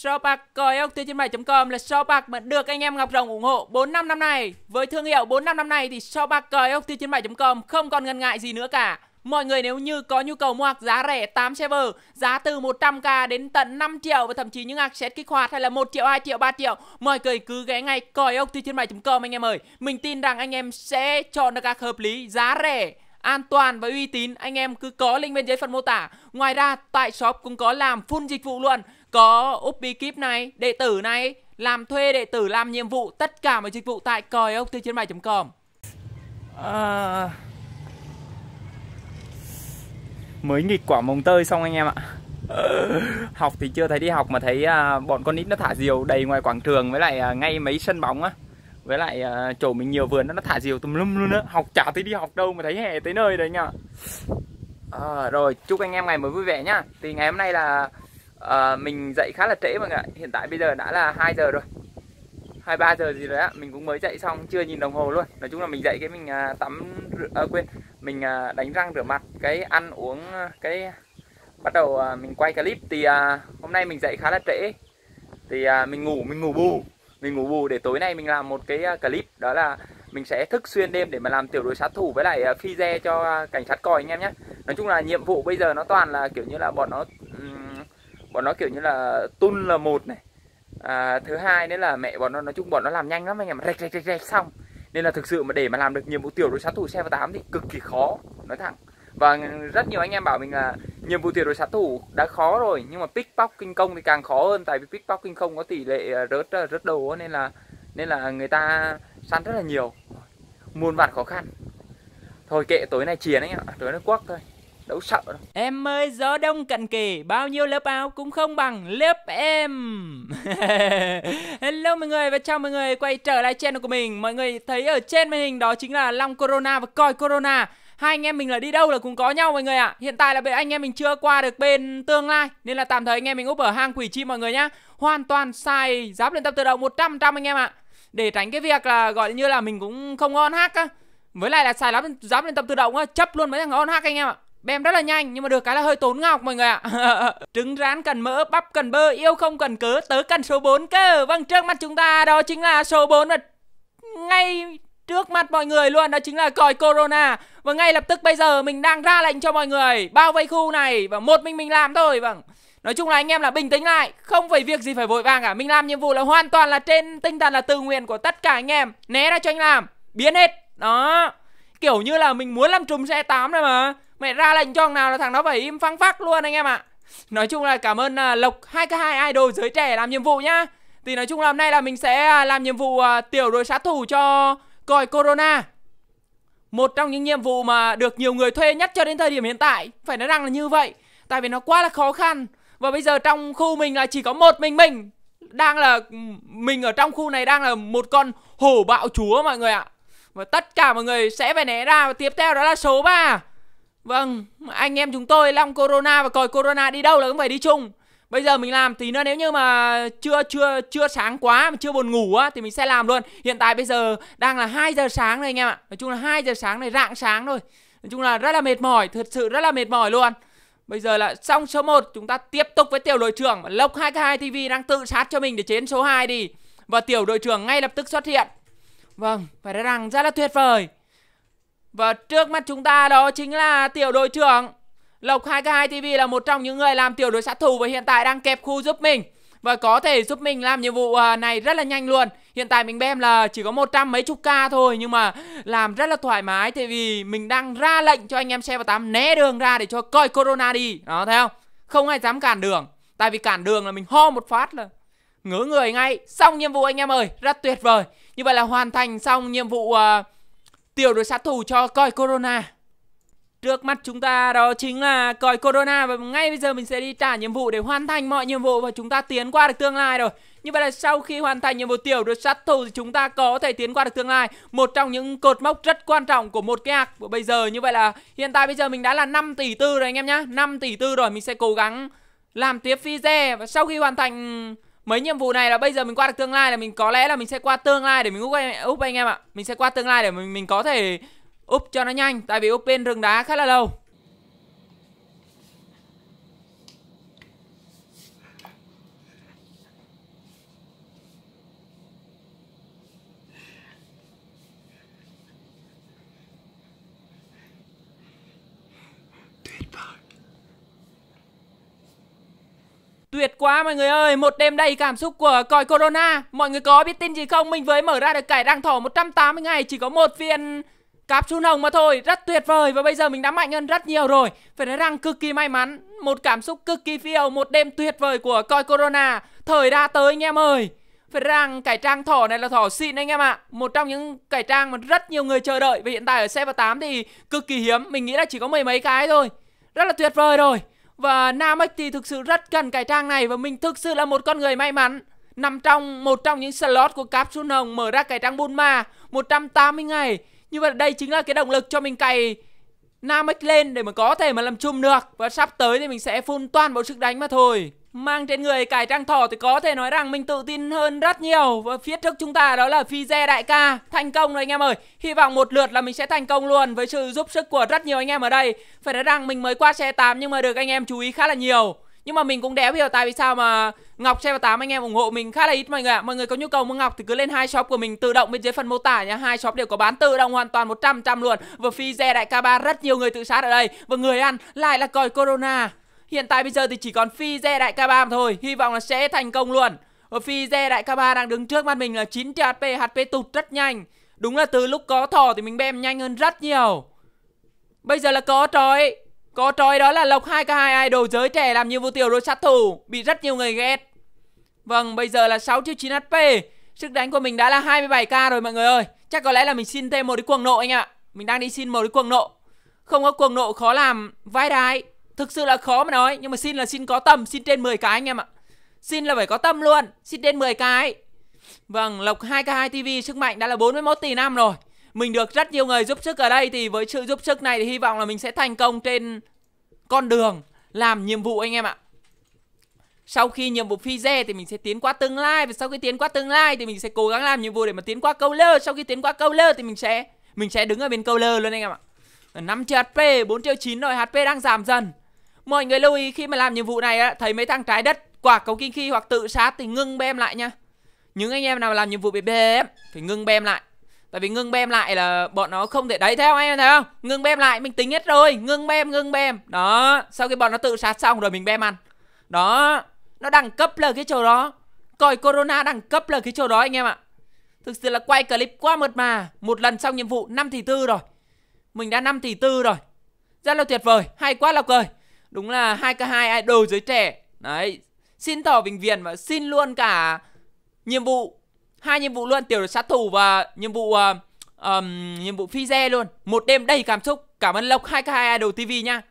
Shopback coi ốc tươi trên mày com là Shopback mà được anh em Ngọc Rồng ủng hộ 4 năm năm nay. Với thương hiệu 4 năm năm nay thì Shopback coi ốc tươi trên mày com không còn ngần ngại gì nữa cả. Mọi người nếu như có nhu cầu mua hạc giá rẻ 8 server, giá từ 100k đến tận 5 triệu và thậm chí những hạc set kích hoạt hay là 1 triệu, 2 triệu, 3 triệu, mọi người cứ ghé ngay coi ốc tươi trên mày com anh em ơi. Mình tin rằng anh em sẽ chọn được hạc hợp lý, giá rẻ an toàn và uy tín anh em cứ có link bên dưới phần mô tả ngoài ra tại shop cũng có làm full dịch vụ luôn có Upi kíp này, đệ tử này, làm thuê đệ tử làm nhiệm vụ, tất cả mọi dịch vụ tại còi ốc tiêu chiến bài com à... Mới nghịch quả mồng tơi xong anh em ạ Học thì chưa thấy đi học mà thấy à, bọn con nít nó thả diều đầy ngoài quảng trường với lại à, ngay mấy sân bóng á Với lại à, chỗ mình nhiều vườn nó, thả diều tùm lum luôn á Học chả thấy đi học đâu mà thấy hè tới nơi đấy nhở à, Rồi chúc anh em ngày mới vui vẻ nhá Thì ngày hôm nay là à, mình dậy khá là trễ mọi người ạ hiện tại bây giờ đã là 2 giờ rồi 23 giờ gì đấy ạ mình cũng mới dậy xong chưa nhìn đồng hồ luôn nói chung là mình dậy cái mình à, tắm rửa à, quên mình à, đánh răng rửa mặt cái ăn uống à, cái bắt đầu à, mình quay clip thì à, hôm nay mình dậy khá là trễ thì à, mình ngủ mình ngủ bù mình ngủ bù để tối nay mình làm một cái à, clip đó là mình sẽ thức xuyên đêm để mà làm tiểu đội sát thủ với lại à, phi re cho cảnh sát còi anh em nhé nói chung là nhiệm vụ bây giờ nó toàn là kiểu như là bọn nó bọn nó kiểu như là tun là một này à, thứ hai nữa là mẹ bọn nó nói chung bọn nó làm nhanh lắm anh em rạch rạch rạch rạch xong nên là thực sự mà để mà làm được nhiệm vụ tiểu đối sát thủ xe vào tám thì cực kỳ khó nói thẳng và rất nhiều anh em bảo mình là nhiệm vụ tuyệt đối sát thủ đã khó rồi nhưng mà pickpocket kinh công thì càng khó hơn tại vì pickpocket kinh công có tỷ lệ ờ, rớt ờ, rớt đồ nên là nên là người ta săn rất là nhiều muôn vạn khó khăn thôi kệ tối nay chiến anh ạ tối nay quắc thôi Đấu sợ đâu. Em ơi gió đông cận kề Bao nhiêu lớp áo cũng không bằng lớp em Hello mọi người và chào mọi người quay trở lại channel của mình Mọi người thấy ở trên màn hình đó chính là Long Corona và Coi Corona hai anh em mình là đi đâu là cũng có nhau mọi người ạ à. hiện tại là bên anh em mình chưa qua được bên tương lai nên là tạm thời anh em mình úp ở hang quỷ chi mọi người nhá hoàn toàn sai giáp lên tập tự động 100 trăm anh em ạ à. để tránh cái việc là gọi như là mình cũng không ngon hack á với lại là xài lắm giáp lên tập tự động á chấp luôn mấy thằng ngon hack anh em ạ à. Bem rất là nhanh nhưng mà được cái là hơi tốn ngọc mọi người ạ. Trứng rán cần mỡ, bắp cần bơ, yêu không cần cớ, tớ cần số 4 cơ. Vâng, trước mắt chúng ta đó chính là số 4 và ngay trước mặt mọi người luôn đó chính là còi corona và ngay lập tức bây giờ mình đang ra lệnh cho mọi người bao vây khu này và một mình mình làm thôi vâng nói chung là anh em là bình tĩnh lại không phải việc gì phải vội vàng cả mình làm nhiệm vụ là hoàn toàn là trên tinh thần là tự nguyện của tất cả anh em né ra cho anh làm biến hết đó kiểu như là mình muốn làm trùm xe 8 này mà Mẹ ra lệnh cho thằng nào là thằng đó phải im phăng phắc luôn anh em ạ à. Nói chung là cảm ơn uh, Lộc 2K2 Idol giới trẻ làm nhiệm vụ nhá Thì nói chung là hôm nay là mình sẽ à, làm nhiệm vụ uh, tiểu đội sát thủ cho còi Corona Một trong những nhiệm vụ mà được nhiều người thuê nhất cho đến thời điểm hiện tại Phải nói rằng là như vậy Tại vì nó quá là khó khăn Và bây giờ trong khu mình là chỉ có một mình mình Đang là ừ, mình ở trong khu này đang là một con hổ bạo chúa mọi người ạ à. Và tất cả mọi người sẽ phải né ra và tiếp theo đó là số 3 Vâng, anh em chúng tôi long corona và còi corona đi đâu là cũng phải đi chung. Bây giờ mình làm thì nó nếu như mà chưa chưa chưa sáng quá mà chưa buồn ngủ á thì mình sẽ làm luôn. Hiện tại bây giờ đang là 2 giờ sáng này anh em ạ. Nói chung là 2 giờ sáng này rạng sáng thôi Nói chung là rất là mệt mỏi, thật sự rất là mệt mỏi luôn. Bây giờ là xong số 1, chúng ta tiếp tục với tiểu đội trưởng Lộc 22 TV đang tự sát cho mình để chiến số 2 đi. Và tiểu đội trưởng ngay lập tức xuất hiện. Vâng, phải nói rằng rất là tuyệt vời. Và trước mắt chúng ta đó chính là tiểu đội trưởng Lộc 2K2 TV là một trong những người làm tiểu đội sát thủ và hiện tại đang kẹp khu giúp mình và có thể giúp mình làm nhiệm vụ à, này rất là nhanh luôn Hiện tại mình bem là chỉ có một trăm mấy chục ca thôi Nhưng mà làm rất là thoải mái Tại vì mình đang ra lệnh cho anh em xe và tám né đường ra để cho coi corona đi Đó thấy không Không ai dám cản đường Tại vì cản đường là mình ho một phát là ngứa người ngay Xong nhiệm vụ anh em ơi Rất tuyệt vời Như vậy là hoàn thành xong nhiệm vụ uh, tiểu đội sát thủ cho coi corona Trước mắt chúng ta đó chính là còi Corona và ngay bây giờ mình sẽ đi trả nhiệm vụ để hoàn thành mọi nhiệm vụ và chúng ta tiến qua được tương lai rồi. Như vậy là sau khi hoàn thành nhiệm vụ tiểu đội sát thủ thì chúng ta có thể tiến qua được tương lai. Một trong những cột mốc rất quan trọng của một cái hạc của bây giờ. Như vậy là hiện tại bây giờ mình đã là 5 tỷ tư rồi anh em nhá. 5 tỷ tư rồi mình sẽ cố gắng làm tiếp video và sau khi hoàn thành Mấy nhiệm vụ này là bây giờ mình qua được tương lai là mình có lẽ là mình sẽ qua tương lai để mình úp anh, úp anh em ạ Mình sẽ qua tương lai để mình, mình có thể úp cho nó nhanh Tại vì úp bên rừng đá khá là lâu Tuyệt quá mọi người ơi, một đêm đầy cảm xúc của còi Corona Mọi người có biết tin gì không, mình mới mở ra được cải đăng thỏ 180 ngày Chỉ có một viên capsule hồng mà thôi, rất tuyệt vời Và bây giờ mình đã mạnh hơn rất nhiều rồi Phải nói rằng cực kỳ may mắn, một cảm xúc cực kỳ phiêu Một đêm tuyệt vời của coi Corona Thời đã tới anh em ơi phải rằng cải trang thỏ này là thỏ xịn anh em ạ Một trong những cải trang mà rất nhiều người chờ đợi Và hiện tại ở xe 8 thì cực kỳ hiếm Mình nghĩ là chỉ có mười mấy cái thôi Rất là tuyệt vời rồi và Namek thì thực sự rất cần cải trang này và mình thực sự là một con người may mắn nằm trong một trong những slot của capsule hồng mở ra cải trang Bulma 180 ngày. Như vậy đây chính là cái động lực cho mình cày Namek lên để mà có thể mà làm chung được và sắp tới thì mình sẽ phun toàn bộ sức đánh mà thôi. Mang trên người cải trang thỏ thì có thể nói rằng mình tự tin hơn rất nhiều Và phía trước chúng ta đó là phi Fize đại ca Thành công rồi anh em ơi Hy vọng một lượt là mình sẽ thành công luôn Với sự giúp sức của rất nhiều anh em ở đây Phải nói rằng mình mới qua xe 8 nhưng mà được anh em chú ý khá là nhiều nhưng mà mình cũng đéo hiểu tại vì sao mà Ngọc xe 8 anh em ủng hộ mình khá là ít mọi người ạ. Mọi người có nhu cầu mua Ngọc thì cứ lên hai shop của mình tự động bên dưới phần mô tả nha. Hai shop đều có bán tự động hoàn toàn 100 trăm luôn. Và phi xe đại ca ba rất nhiều người tự sát ở đây. Và người ăn lại là còi corona. Hiện tại bây giờ thì chỉ còn Phi Ze Đại K3 thôi Hy vọng là sẽ thành công luôn Phi Ze Đại K3 đang đứng trước mặt mình là 9 HP HP tụt rất nhanh Đúng là từ lúc có thỏ thì mình bem nhanh hơn rất nhiều Bây giờ là có trói Có trói đó là lộc 2k2 idol giới trẻ làm như vô tiểu đôi sát thủ Bị rất nhiều người ghét Vâng bây giờ là 6 triệu 9 HP Sức đánh của mình đã là 27k rồi mọi người ơi Chắc có lẽ là mình xin thêm một cái cuồng nộ anh ạ Mình đang đi xin một cái cuồng nộ Không có cuồng nộ khó làm vai đái Thực sự là khó mà nói Nhưng mà xin là xin có tầm Xin trên 10 cái anh em ạ Xin là phải có tâm luôn Xin trên 10 cái Vâng Lộc 2K2 TV sức mạnh đã là 41 tỷ năm rồi Mình được rất nhiều người giúp sức ở đây Thì với sự giúp sức này thì hy vọng là mình sẽ thành công trên con đường Làm nhiệm vụ anh em ạ sau khi nhiệm vụ phi dê thì mình sẽ tiến qua tương lai và sau khi tiến qua tương lai thì mình sẽ cố gắng làm nhiệm vụ để mà tiến qua câu lơ sau khi tiến qua câu lơ thì mình sẽ mình sẽ đứng ở bên câu lơ luôn anh em ạ 5 triệu HP 4 triệu 9 rồi HP đang giảm dần Mọi người lưu ý khi mà làm nhiệm vụ này á, thấy mấy thằng trái đất quả cầu kinh khi hoặc tự sát thì ngưng bem lại nha. Những anh em nào làm nhiệm vụ bị bem thì ngưng bem lại. Tại vì ngưng bem lại là bọn nó không thể đấy theo anh em thấy không? Ngưng bem lại mình tính hết rồi, ngưng bem ngưng bem. Đó, sau khi bọn nó tự sát xong rồi mình bem ăn. Đó, nó đẳng cấp là cái chỗ đó. còi corona đẳng cấp là cái chỗ đó anh em ạ. Thực sự là quay clip quá mượt mà, một lần xong nhiệm vụ 5 tỷ tư rồi. Mình đã 5 tỷ tư rồi. Rất là tuyệt vời, hay quá là cười. Đúng là hai k hai idol giới trẻ. Đấy, xin tỏ bình viện và xin luôn cả nhiệm vụ hai nhiệm vụ luôn tiểu đội sát thủ và nhiệm vụ uh, um, nhiệm vụ phi xe luôn. Một đêm đầy cảm xúc. Cảm ơn Lộc hai k hai Idol TV nha.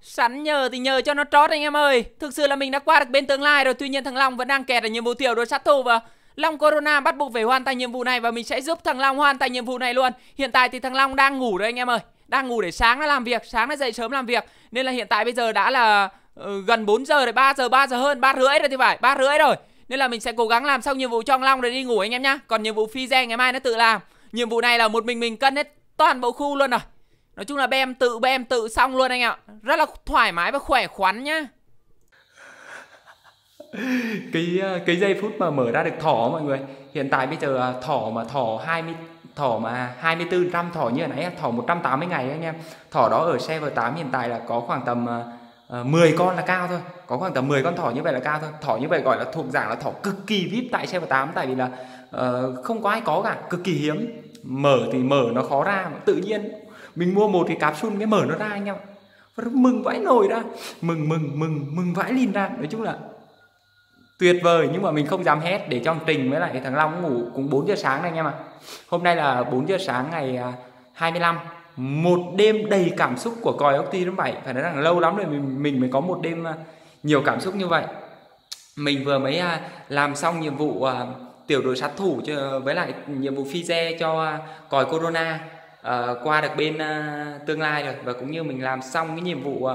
Sẵn nhờ thì nhờ cho nó trót anh em ơi. Thực sự là mình đã qua được bên tương lai rồi. Tuy nhiên thằng Long vẫn đang kẹt ở nhiệm vụ tiểu đội sát thủ và Long Corona bắt buộc phải hoàn thành nhiệm vụ này và mình sẽ giúp thằng Long hoàn thành nhiệm vụ này luôn. Hiện tại thì thằng Long đang ngủ rồi anh em ơi đang ngủ để sáng nó làm việc sáng nó dậy sớm làm việc nên là hiện tại bây giờ đã là uh, gần 4 giờ rồi 3 giờ 3 giờ hơn ba rưỡi rồi thì phải ba rưỡi rồi nên là mình sẽ cố gắng làm xong nhiệm vụ cho Long rồi đi ngủ anh em nhá còn nhiệm vụ phi ngày mai nó tự làm nhiệm vụ này là một mình mình cân hết toàn bộ khu luôn rồi nói chung là bem tự bem tự xong luôn anh ạ rất là thoải mái và khỏe khoắn nhá cái ờ, cái giây phút mà mở ra được thỏ mọi người hiện tại bây giờ ờ, thỏ mà thỏ 20 thỏ mà 24 trăm thỏ như nãy thỏ 180 ngày anh em thỏ đó ở server 8 hiện tại là có khoảng tầm uh, ờ, 10 ờ, con là cao thôi có khoảng tầm 10 con thỏ như vậy là cao thôi thỏ như vậy gọi là thuộc dạng là thỏ cực kỳ vip tại server 8 tại vì là uh, không có ai có cả cực kỳ hiếm mở thì mở nó khó ra tự nhiên mình mua một thì cái capsule cái mở nó ra anh em mừng vãi nồi ra mừng mừng mừng mừng vãi lin ra nói chung là tuyệt vời nhưng mà mình không dám hét để cho thằng Trình với lại thằng Long ngủ cũng 4 giờ sáng này anh em ạ. Hôm nay là 4 giờ sáng ngày 25 à, một đêm đầy cảm xúc của còi ốc ti đúng vậy phải nói rằng lâu lắm rồi mình, mình mới có một đêm à, nhiều cảm xúc như vậy mình vừa mới à, làm xong nhiệm vụ tiểu đội sát thủ với lại nhiệm vụ phi xe cho còi corona qua được bên tương lai rồi và cũng như mình làm xong cái nhiệm vụ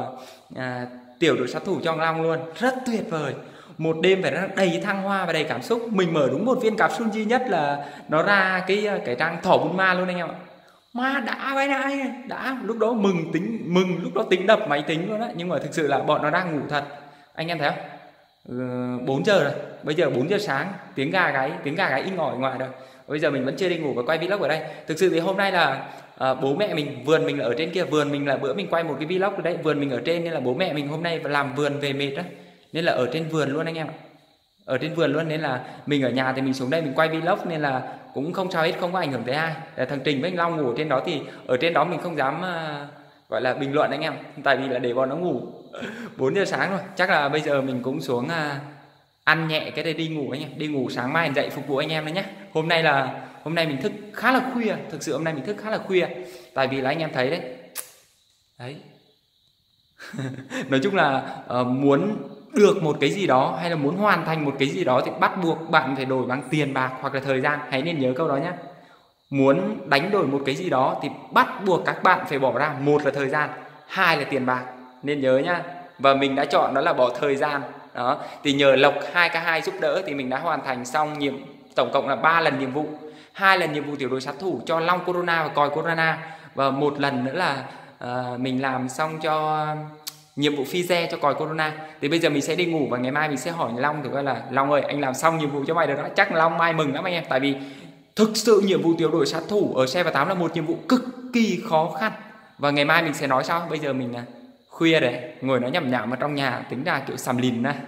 tiểu đội sát thủ cho Long luôn rất tuyệt vời một đêm phải rất đầy thăng hoa và đầy cảm xúc mình mở đúng một viên capsule duy nhất là nó ra cái ờ, cái trang thỏ bún ma luôn anh em ạ ma đã vậy này đã lúc đó mừng tính mừng lúc đó tính đập máy tính luôn á nhưng mà thực sự là bọn nó đang ngủ thật anh em thấy không ừ, 4 giờ rồi bây giờ 4 giờ sáng tiếng gà gáy tiếng gà gáy in ỏi ngoài rồi bây giờ mình vẫn chưa đi ngủ và quay vlog ở đây thực sự thì hôm nay là à, bố mẹ mình vườn mình là ở trên kia vườn mình là bữa mình quay một cái vlog ở đấy vườn mình ở trên nên là bố mẹ mình hôm nay làm vườn về mệt đó nên là ở trên vườn luôn anh em ở trên vườn luôn nên là mình ở nhà thì mình xuống đây mình quay vlog nên là cũng không sao hết không có ảnh hưởng tới ai thằng Trình với anh Long ngủ ở trên đó thì ở trên đó mình không dám ờ, gọi là bình luận anh em tại vì là để bọn nó ngủ 4 giờ sáng rồi chắc là bây giờ mình cũng xuống ờ, ăn nhẹ cái đây đi ngủ anh em đi ngủ sáng mai dậy phục vụ anh em đấy nhé hôm nay là hôm nay mình thức khá là khuya thực sự hôm nay mình thức khá là khuya tại vì là anh em thấy đấy đấy nói chung là uh, muốn được một cái gì đó hay là muốn hoàn thành một cái gì đó thì bắt buộc bạn phải đổi bằng tiền bạc hoặc là thời gian hãy nên nhớ câu đó nhé muốn đánh đổi một cái gì đó thì bắt buộc các bạn phải bỏ ra một là thời gian hai là tiền bạc nên nhớ nhá và mình đã chọn đó là bỏ thời gian đó thì nhờ lộc hai k hai giúp đỡ thì mình đã hoàn thành xong nhiệm tổng cộng là ba lần nhiệm vụ hai lần nhiệm vụ tiểu đội sát thủ cho long corona và còi corona và một lần nữa là uh, mình làm xong cho nhiệm vụ phi xe cho còi corona thì bây giờ mình sẽ đi ngủ và ngày mai mình sẽ hỏi long thử coi là long ơi anh làm xong nhiệm vụ cho mày được đó chắc long mai mừng lắm anh em tại vì thực sự nhiệm vụ tiểu đội sát thủ ở xe và tám là một nhiệm vụ cực kỳ khó khăn và ngày mai mình sẽ nói sao bây giờ mình à, khuya đấy ngồi nói nhảm nhảm ở trong nhà tính ra kiểu sầm lìn này à,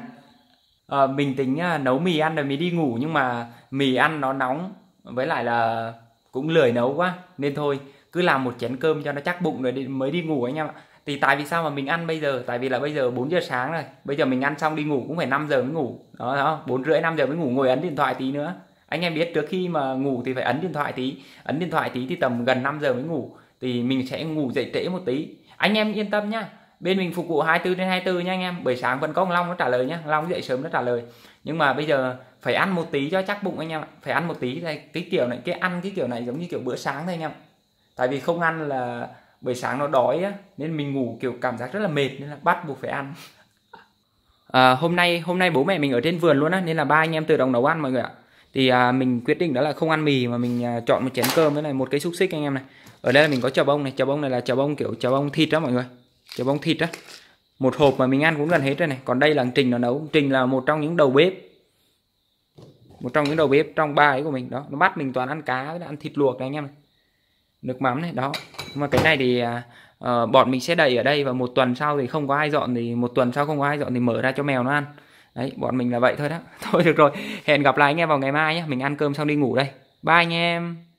ờ, mình tính à, nấu mì ăn rồi mình đi ngủ nhưng mà mì ăn nó nóng với lại là cũng lười nấu quá nên thôi cứ làm một chén cơm cho nó chắc bụng rồi mới đi ngủ anh em ạ thì tại vì sao mà mình ăn bây giờ tại vì là bây giờ 4 giờ sáng rồi bây giờ mình ăn xong đi ngủ cũng phải 5 giờ mới ngủ đó đó bốn rưỡi năm giờ mới ngủ ngồi ấn điện thoại tí nữa anh em biết trước khi mà ngủ thì phải ấn điện thoại tí ấn điện thoại tí thì tầm gần 5 giờ mới ngủ thì mình sẽ ngủ dậy trễ một tí anh em yên tâm nhá bên mình phục vụ 24 trên 24 nha anh em buổi sáng vẫn có ông Long nó trả lời nhá Long dậy sớm nó trả lời nhưng mà bây giờ phải ăn một tí cho chắc bụng anh em phải ăn một tí này cái kiểu này cái ăn cái kiểu này giống như kiểu bữa sáng thôi anh em tại vì không ăn là bởi sáng nó đói á, nên mình ngủ kiểu cảm giác rất là mệt nên là bắt buộc phải ăn à, hôm nay hôm nay bố mẹ mình ở trên vườn luôn á nên là ba anh em tự động nấu ăn mọi người ạ thì à, mình quyết định đó là không ăn mì mà mình à, chọn một chén cơm với này một cái xúc xích anh em này ở đây là mình có chả bông này chả bông này là chả bông kiểu chả bông thịt đó mọi người chả bông thịt á một hộp mà mình ăn cũng gần hết rồi này còn đây là trình nó nấu trình là một trong những đầu bếp một trong những đầu bếp trong ba ấy của mình đó nó bắt mình toàn ăn cá ăn thịt luộc này anh em này nước mắm này đó mà cái này thì uh, bọn mình sẽ đầy ở đây và một tuần sau thì không có ai dọn thì một tuần sau không có ai dọn thì mở ra cho mèo nó ăn đấy bọn mình là vậy thôi đó thôi được rồi hẹn gặp lại anh em vào ngày mai nhé mình ăn cơm xong đi ngủ đây bye anh em